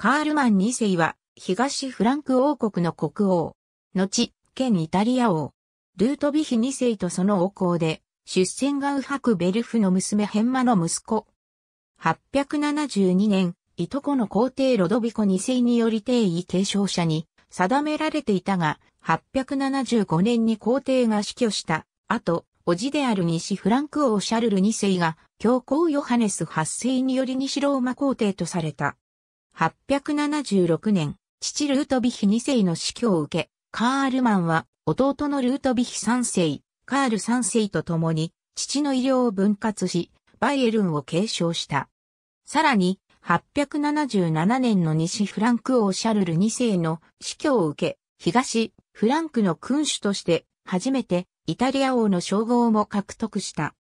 カールマン2世は、東フランク王国の国王。後、県イタリア王。ルートビヒ2世とその王侯で、出戦がウハクベルフの娘ヘンマの息子。872年、いとこの皇帝ロドビコ2世により定位継承者に定められていたが、875年に皇帝が死去した後、叔父である西フランク王シャルル2世が教皇ヨハネス8世により西ローマ皇帝とされた。8 7 6年、父ルートビヒ2世の死去を受け、カールマンは弟のルートビヒ3世、カール3世と共に、父の医療を分割し、バイエルンを継承した。さらに、877年の西フランク王シャルル2世の死去を受け、東フランクの君主として初めてイタリア王の称号も獲得した。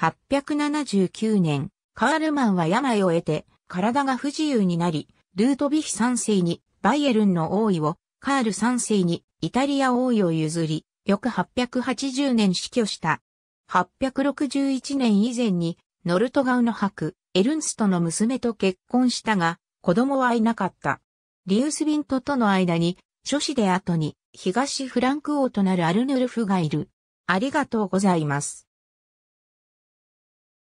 879年、カールマンは病を得て体が不自由になり、ルートヴィヒ3世にバイエルンの王位を、カール3世にイタリア王位を譲り、翌880年死去した。861年以前に、ノルトガウの伯、エルンストの娘と結婚したが、子供はいなかった。リウスビントとの間に、諸子で後に、東フランク王となるアルヌルフがいる。ありがとうございます。